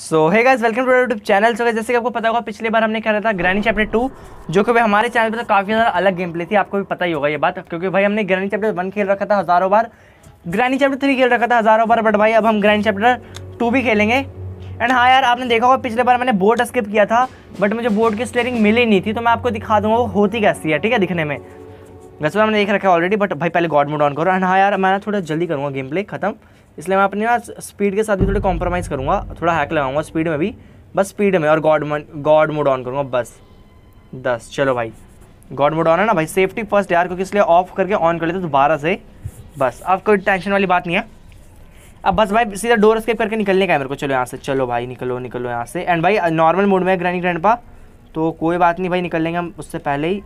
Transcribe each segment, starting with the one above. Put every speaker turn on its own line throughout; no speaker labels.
सो है guys welcome to YouTube channel so जैसे कि आपको पता होगा पिछले बार हमने रहा था ग्रैनी चैप्टर टू जो कि भाई हमारे चैनल पर तो काफ़ी ज़्यादा अलग गेम प्ले थी आपको भी पता ही होगा ये बात क्योंकि भाई हमने ग्रैनी चैप्टर वन खेल रखा था हज़ारों बार ग्रैनी चैप्टर थ्री खेल रखा था हज़ारों बार बट भाई अब हम ग्रैनी चैप्टर टू भी खेलेंगे एंड हाँ यार आपने देखा होगा पिछले बार मैंने बोर्ड स्किप किया था बट मुझे बोर्ड की स्टेयरिंग मिली नहीं थी तो मैं आपको दिखा दूँगा वो होती कैसी है ठीक है दिखने में वैसे तो मैंने देख रखा है ऑलरेडी बट भाई पहले गॉड मोड ऑन करो एंड हाँ यार मैं थोड़ा जल्दी करूँगा गेम प्ले खत्म इसलिए मैं अपने ना स्पीड के साथ भी थोड़े कॉम्प्रोमाइज़ करूँगा थोड़ा हैक लगाऊंगा स्पीड में भी बस स्पीड में और गॉड गॉड मोड ऑन करूँगा बस दस चलो भाई गॉड मोड ऑन है ना भाई सेफ्टी फर्स्ट यार क्योंकि इसलिए ऑफ करके ऑन कर लेते तो से बस अब कोई टेंशन वाली बात नहीं है अब बस भाई सीधा डोर स्केप करके निकलने का है मेरे को चलो यहाँ से चलो भाई निकलो निकलो यहाँ से एंड भाई नॉर्मल मोड में ग्रैनी ग्रैंड पा तो कोई बात नहीं भाई निकल लेंगे हम उससे पहले ही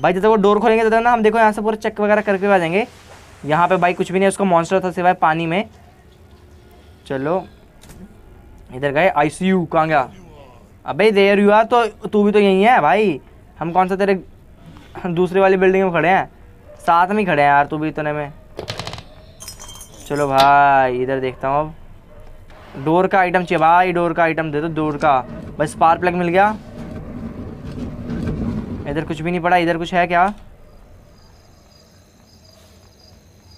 भाई जब तक वो डोर खोलेंगे तब ना हम देखो यहाँ से पूरा चेक वगैरह करके आ जाएंगे यहाँ पे भाई कुछ भी नहीं उसका मॉन्स्टर था सिवाय पानी में चलो इधर गए आई सी यू कहाँ गया अबे देर यू आर तो तू भी तो यहीं है भाई हम कौन सा तेरे दूसरे वाली बिल्डिंग में खड़े हैं साथ में ही खड़े हैं यार तू भी इतने में चलो भाई इधर देखता हूँ अब डोर का आइटम चाहिए भाई डोर का आइटम दे दो डोर का बस पार प्लग मिल गया इधर कुछ भी नहीं पड़ा इधर कुछ है क्या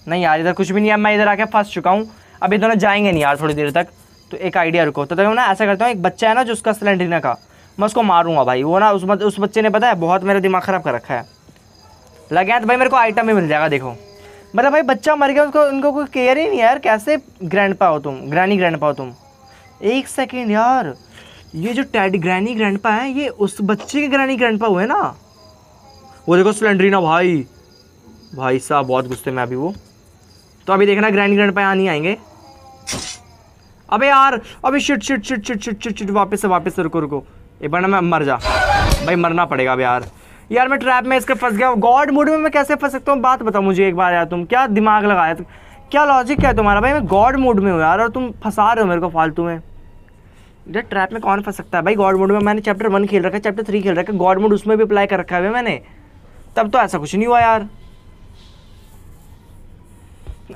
नहीं यार इधर कुछ भी नहीं है मैं इधर आके फंस चुका हूँ अब इधर दोनों जाएंगे नहीं यार थोड़ी देर तक तो एक आइडिया रुको तो देखो ना ऐसा करता हूँ एक बच्चा है ना जो उसका ना का मैं उसको मारूंगा भाई वो ना उस उस बच्चे ने पता है बहुत मेरा दिमाग ख़राब कर रखा है लगे गया तो भाई मेरे को आइटम भी मिल जाएगा देखो मतलब भाई बच्चा मर गया उसको उनको कोई केयर ही नहीं यार कैसे ग्रैंड पा हो तुम ग्रैनी ग्रैंड पा हो तुम एक सेकेंड यार ये जो टैड ग्रैनी ग्रैंड पा है ये उस बच्चे के ग्रैनी ग्रैंड पा हुए ना वो देखो सिलेंडरी ना भाई भाई साहब बहुत गुस्से में अभी वो तो अभी देखना ग्रैंड ग्रैंड पे आनी नहीं आएंगे अबे यार अबे shit shit shit shit shit shit shit वापस से वापस से रुको रुको एक बार ना मैं मर जा भाई मरना पड़ेगा अब यार यार मैं ट्रैप में इसके फंस गया गॉड मोड में मैं कैसे फंस सकता हूँ बात बताओ मुझे एक बार यार तुम क्या दिमाग लगाया तुम क्या लॉजिक क्या है तुम्हारा भाई मैं गॉड मोड में हूँ यार और तुम फंसा रहे हो मेरे को फालतू में यार ट्रैप में कौन फंस सकता है भाई गॉड मोड में मैंने चैप्टर वन खेल रखा है चैप्टर थ्री खेल रखा है गॉड मोड उसमें भी अप्लाई कर रखा है मैंने तब तो ऐसा कुछ नहीं हुआ यार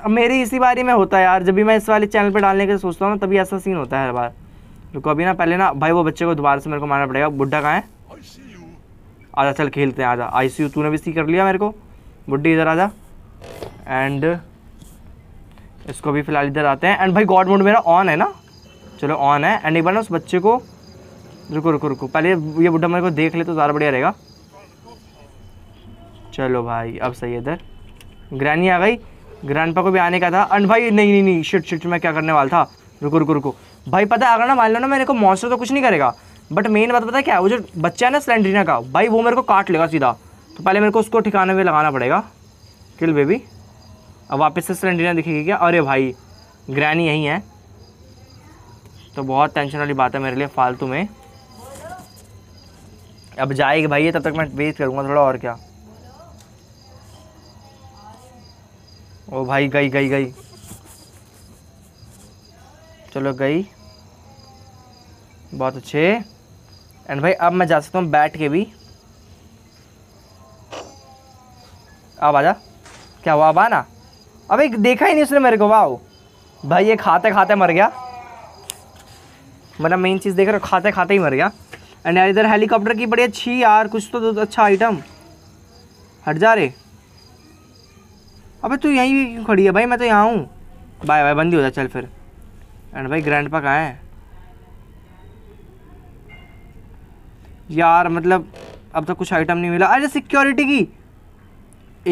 अब मेरी इसी बारी में होता है यार जब भी मैं इस वाले चैनल पर डालने के सोचता हूँ ना तभी ऐसा सीन होता है हर बार रुको अभी ना पहले ना भाई वो बच्चे को दोबारा से मेरे को मारना पड़ेगा बुढ़ा कहाँ है आजा चल खेलते हैं आजा आई सी तूने भी सी कर लिया मेरे को बुढ़ी इधर आजा एंड इसको भी फिलहाल इधर आते हैं एंड भाई गॉड मोड मेरा ऑन है ना चलो ऑन है एंड एक बार ना उस बच्चे को रुको रुको रुको पहले ये बुढ़ा मेरे को देख ले तो ज़्यादा बढ़िया रहेगा चलो भाई अब सही है इधर ग्रैनी आ गई ग्रैंडपा को भी आने का था एंड भाई नहीं नहीं नहीं शिट शिट मैं क्या करने वाला था रुको रुको रुको भाई पता है अगर ना मान लो ना मेरे को मॉन्स्टर तो कुछ नहीं करेगा बट मेन बात पता है क्या वो जो बच्चा है ना स्लेंड्रीना का भाई वो मेरे को काट लेगा सीधा तो पहले मेरे को उसको ठिकाने में लगाना पड़ेगा किल बेबी अब वापस से स्लेंड्रीना दिखेगी क्या अरे भाई ग्रैनी यहीं है तो बहुत टेंशन वाली बात है मेरे लिए फालतू में अब जाएगी भाई तब तक मैं वेट करूँगा थोड़ा और क्या ओ भाई गई गई गई चलो गई बहुत अच्छे एंड भाई अब मैं जा सकता हूँ बैठ के भी अब आजा क्या हुआ अब आना अब एक देखा ही नहीं उसने मेरे को वाह भाई ये खाते खाते मर गया मतलब मेन चीज़ देख रहे हो खाते खाते ही मर गया एंड यार इधर हेलीकॉप्टर की बड़ी अच्छी यार कुछ तो, तो, तो अच्छा आइटम हट जा रहे अबे तू यहीं क्यों खड़ी है भाई मैं तो यहाँ हूँ बाय बाय बंदी हो जा चल फिर एंड भाई ग्रैंड पा कहाँ है यार मतलब अब तक तो कुछ आइटम नहीं मिला अरे सिक्योरिटी की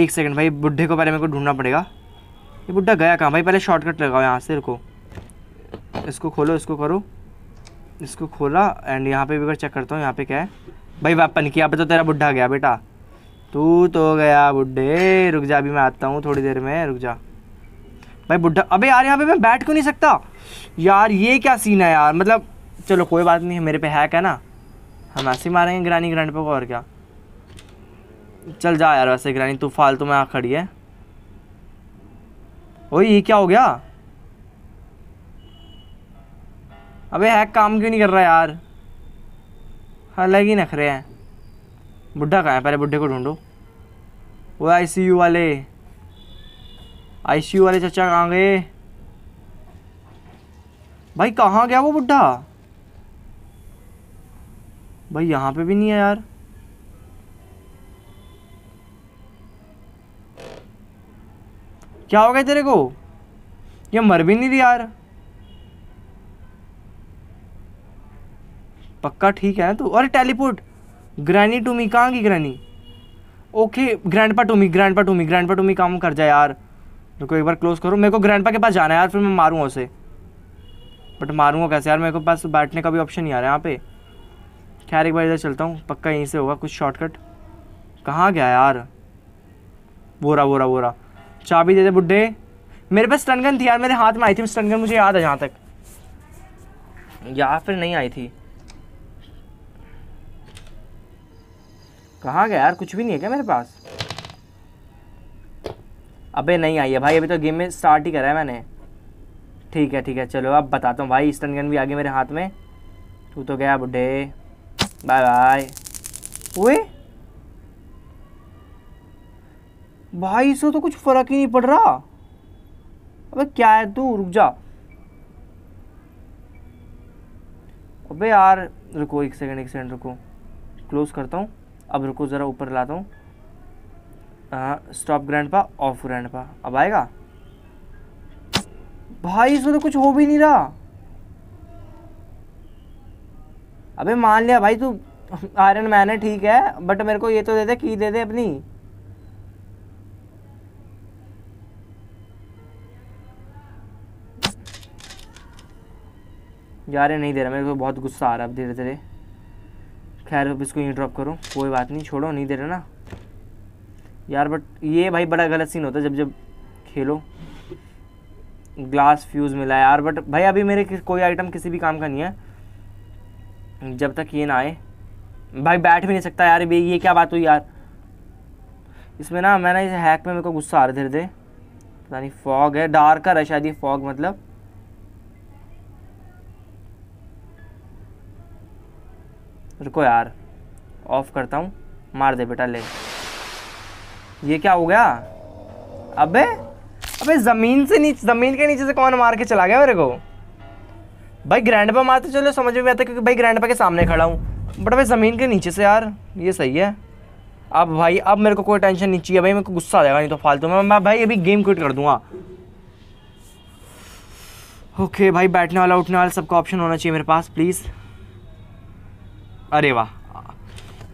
एक सेकंड भाई बुढ़े को पहले मेरे को ढूंढना पड़ेगा ये बुढ़ा गया कहाँ भाई पहले शॉर्टकट लगाओ यहाँ से रुको इसको खोलो इसको करो इसको खोला एंड यहाँ पे भी अगर चेक करता हूँ यहाँ पे क्या है भाई वेपन किया अब तो तेरा बुढ़ा गया बेटा तू तो गया बुढ़े रुक जा अभी मैं आता हूँ थोड़ी देर में रुक जा भाई बुढ़ा अबे यार यहाँ पे मैं बैठ क्यों नहीं सकता यार ये क्या सीन है यार मतलब चलो कोई बात नहीं है मेरे पे हैक है ना हम ऐसे ही मारेंगे ग्रानी ग्रैंड पे और क्या चल जा यार वैसे ग्रानी तू फालतू में आ खड़ी है ओए ये क्या हो गया अबे हैक काम क्यों नहीं कर रहा यार हालांकि नखरे हैं बुढ़ा कहाँ है पहले बुढ़े को ढूंढो वो आईसीयू वाले आईसीयू वाले चचा कहाँ गए भाई कहाँ गया वो बुढ़ा भाई यहाँ पे भी नहीं है यार क्या हो गया तेरे को ये मर भी नहीं रही यार पक्का ठीक है तू अरे टेलीपोर्ट ग्रैनी टूमी कहाँ की ग्रैनी ओके ग्रैंडपा टूमी ग्रैंडपा टूमी ग्रैंडपा टूमी काम कर जाए यार रुको एक बार क्लोज करो मेरे को ग्रैंडपा के पास जाना है यार फिर मैं मारूँगा उसे बट मारूँगा कैसे यार मेरे को पास बैठने का भी ऑप्शन नहीं आ रहा है यहाँ पे खैर एक बार इधर चलता हूँ पक्का यहीं से होगा कुछ शॉर्टकट कहाँ गया यार बोरा बोरा बोरा चाबी दे दे बुढ़े मेरे पास स्टनगन थी यार मेरे हाथ में आई थी स्टनगन मुझे याद है जहाँ तक या फिर नहीं आई थी कहाँ गया यार कुछ भी नहीं है क्या मेरे पास अबे नहीं आई है भाई अभी तो गेम में स्टार्ट ही करा है मैंने ठीक है ठीक है चलो अब बताता हूँ भाई स्टन गन भी आ गई मेरे हाथ में तू तो गया बुढ़े बाय बाय ओए भाई इसको तो कुछ फ़र्क ही नहीं पड़ रहा अबे क्या है तू रुक जा अबे यार रुको एक सेकंड एक सेकंड रुको क्लोज करता हूँ अब रुको ज़रा ऊपर लाता हूँ stop grandpa off grandpa अब आएगा भाई इसमें तो कुछ हो भी नहीं रहा अबे मान लिया भाई तू आयरन मैन है ठीक है बट मेरे को ये तो दे दे की दे दे अपनी यार ये नहीं दे रहा मेरे को बहुत गुस्सा आ रहा है अब धीरे धीरे खैर अब इसको यहीं ड्रॉप करो कोई बात नहीं छोड़ो नहीं दे रहे ना यार बट ये भाई बड़ा गलत सीन होता है जब जब खेलो ग्लास फ्यूज़ मिला यार बट भाई अभी मेरे कोई आइटम किसी भी काम का नहीं है जब तक ये ना आए भाई बैठ भी नहीं सकता यार भाई ये क्या बात हुई यार इसमें ना मैंने इस हैक में मेरे को गुस्सा आ रहा धीरे धीरे पता नहीं फॉग है रहा है शायद ये फॉग मतलब रुको यार ऑफ करता हूँ मार दे बेटा ले ये क्या हो गया अबे अबे ज़मीन से नीचे ज़मीन के नीचे से कौन मार के चला गया मेरे को भाई ग्रैंड पा मारते चलो समझ में आता क्योंकि भाई ग्रैंड पा के सामने खड़ा हूँ बट भाई ज़मीन के नीचे से यार ये सही है अब भाई अब मेरे को कोई टेंशन नहीं चाहिए भाई मेरे को गुस्सा आ जाएगा नहीं तो फालतू में मैं भाई अभी गेम क्विट कर दूंगा ओके भाई बैठने वाला उठने वाला सबका ऑप्शन होना चाहिए मेरे पास प्लीज़ अरे वाह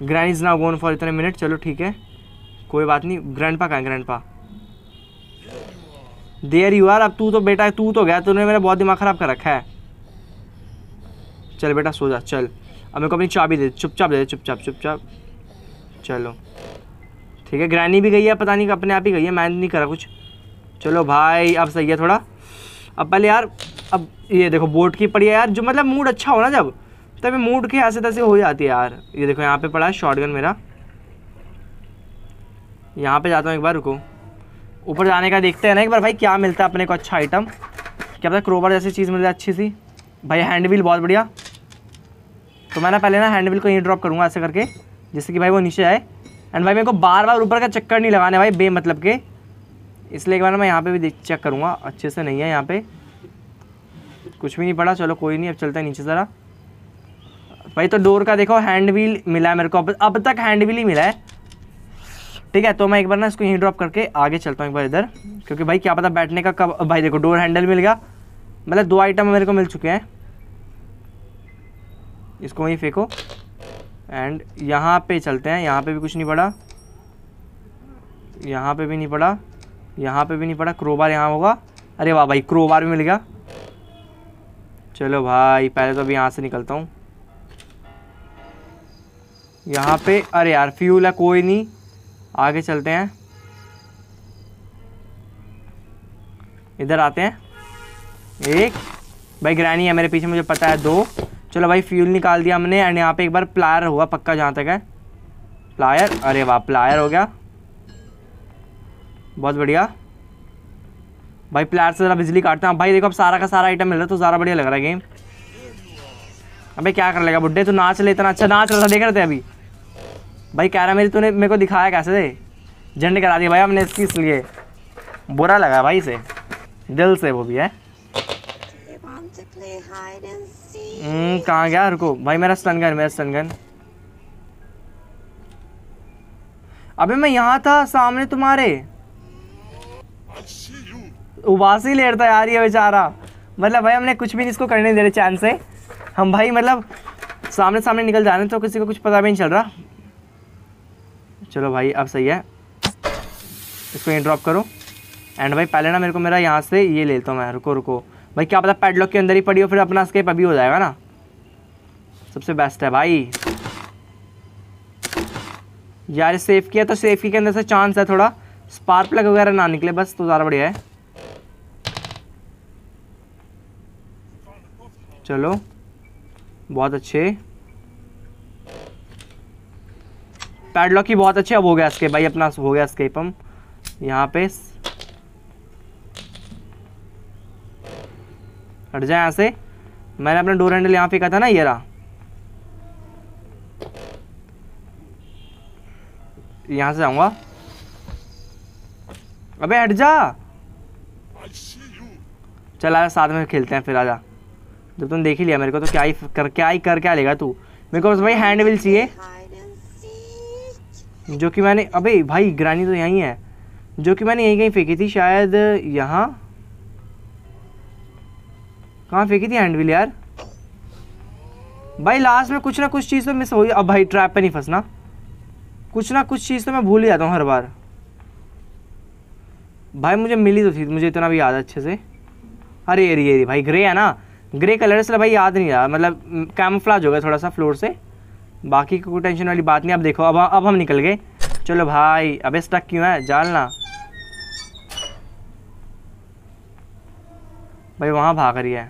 ग्रैंड इज़ ना गोन फॉर इतने मिनट चलो ठीक है कोई बात नहीं ग्रैंड पा कहाँ ग्रैंड पा देर यू आर अब तू तो बेटा तू तो गया तूने मेरा बहुत दिमाग ख़राब कर रखा है चल बेटा सो जा चल अब मेरे को अपनी चाबी दे चुपचाप दे दे चुपचाप चुपचाप चलो ठीक है ग्रैनी भी गई है पता नहीं अपने आप ही गई है मैंने नहीं करा कुछ चलो भाई अब सही है थोड़ा अब पहले यार अब ये देखो बोट की पड़ी है यार जो मतलब मूड अच्छा हो ना जब तभी मूड के ऐसे तैसे हो जाती है यार ये देखो यहाँ पे पड़ा है शॉर्ट मेरा यहाँ पे जाता हूँ एक बार रुको ऊपर जाने का देखते हैं ना एक बार भाई क्या मिलता है अपने को अच्छा आइटम क्या पता क्रोबर जैसी चीज़ मिल जाए अच्छी सी भाई हैंड व्हील बहुत बढ़िया तो मैं ना पहले ना हैंड व्हील को यहीं ड्रॉप करूँगा ऐसे करके जिससे कि भाई वो नीचे आए एंड भाई मेरे को बार बार ऊपर का चक्कर नहीं लगाने भाई बे मतलब के इसलिए एक बार मैं यहाँ पर भी चेक करूँगा अच्छे से नहीं है यहाँ पर कुछ भी नहीं पड़ा चलो कोई नहीं अब चलता है नीचे ज़रा भाई तो डोर का देखो हैंड व्हील मिला है मेरे को अब अब तक हैंड व्हील ही मिला है ठीक है तो मैं एक बार ना इसको यहीं ड्रॉप करके आगे चलता हूँ एक बार इधर क्योंकि भाई क्या पता बैठने का कब भाई देखो डोर हैंडल मिल गया मतलब दो आइटम मेरे को मिल चुके हैं इसको वहीं फेंको एंड यहाँ पे चलते हैं यहाँ पे भी कुछ नहीं पड़ा यहाँ पे भी नहीं पड़ा यहाँ पे भी नहीं पड़ा क्रोबार यहाँ होगा अरे वाह भाई क्रोबार भी मिल गया चलो भाई पहले तो अभी यहाँ से निकलता हूँ यहाँ पे अरे यार फ्यूल है कोई नहीं आगे चलते हैं इधर आते हैं एक भाई ग्रैनी है मेरे पीछे मुझे पता है दो चलो भाई फ्यूल निकाल दिया हमने एंड यहाँ पे एक बार प्लायर हुआ पक्का जहाँ तक है प्लायर अरे वाह प्लायर हो गया बहुत बढ़िया भाई प्लायर से ज़रा बिजली काटते हैं भाई देखो अब सारा का सारा आइटम मिल रहा है तो ज़्यादा बढ़िया लग रहा है गेम अबे क्या कर लेगा बुड्ढे तो नाच ले इतना अच्छा नाच रहा था देख रहे थे अभी भाई कह रहा मेरी तूने मेरे को दिखाया कैसे झंड करा दिया भाई हमने इसकी इसलिए बुरा लगा भाई से दिल से वो भी है हम्म, कहाँ गया रुको भाई मेरा स्टनगन मेरा स्टनगन अबे मैं यहाँ था सामने तुम्हारे उबासी लेटता यार ये बेचारा मतलब भाई हमने कुछ भी नहीं इसको करने दे रहे चांस से हम भाई मतलब सामने सामने निकल जा रहे हैं तो किसी को कुछ पता भी नहीं चल रहा चलो भाई अब सही है इसको यहीं ड्रॉप करो एंड भाई पहले ना मेरे को मेरा यहाँ से ये लेता तो हूँ मैं रुको रुको भाई क्या पता पैडलॉक के अंदर ही पड़ी हो फिर अपना स्केप अभी हो जाएगा ना सबसे बेस्ट है भाई यार सेफ किया तो सेफ के अंदर से चांस है थोड़ा स्पार्क प्लग वगैरह ना निकले बस तो ज़्यादा बढ़िया है चलो बहुत अच्छे पैडलॉक ही बहुत अच्छे अब हो गया स्केप भाई अपना हो गया स्केप हम यहाँ पे हट जाए यहाँ से मैंने अपना डोर हैंडल यहाँ पे कहा था ना ये रहा यहाँ से आऊँगा अबे हट जा चल आजा साथ में खेलते हैं फिर आजा जब तुम देख ही लिया मेरे को तो क्या ही कर क्या ही कर क्या लेगा तू मेरे को बस भाई हैंड विल चाहिए जो कि मैंने अबे भाई ग्रानी तो यहीं है जो कि मैंने यहीं कहीं फेंकी थी शायद यहाँ कहाँ फेंकी थी हैंडविल यार भाई लास्ट में कुछ ना कुछ चीज़ तो मिस हो गई अब भाई ट्रैप पे नहीं फंसना कुछ ना कुछ चीज़ तो मैं भूल ही जाता हूँ हर बार भाई मुझे मिली तो थी मुझे इतना भी याद है अच्छे से अरे अरे अरे भाई ग्रे है ना ग्रे कलर से भाई याद नहीं रहा मतलब कैमोफ्लाज mm, हो गया थोड़ा सा फ्लोर से बाकी की कोई टेंशन वाली बात नहीं आप देखो अब अब हम निकल गए चलो भाई अबे स्टक क्यों है जालना भाई वहाँ भाग रही है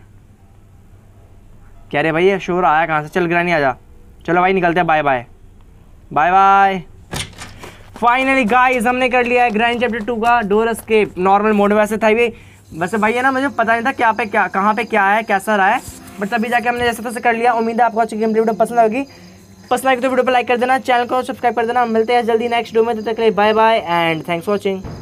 कह रहे भाई ये शोर आया कहाँ से चल गया नहीं आजा चलो भाई निकलते हैं bye bye bye bye finally guys हमने कर लिया है ग्रैंड चैप्टर टू का डोर एस्केप नॉर्मल मोड वैसे था ये वैसे भाई है ना मुझे पता नहीं था क्या पे क्या कहाँ पे क्या है कैसा रहा है बट तभी जाके हमने जैसे तैसे कर लिया उम्मीद है आपको अच्छी गेम पसंद आएगी पसंद आए तो वीडियो पर लाइक कर देना चैनल को सब्सक्राइब कर देना मिलते हैं जल्दी नेक्स्ट वीडियो में तब तक के लिए bye bye and thanks for watching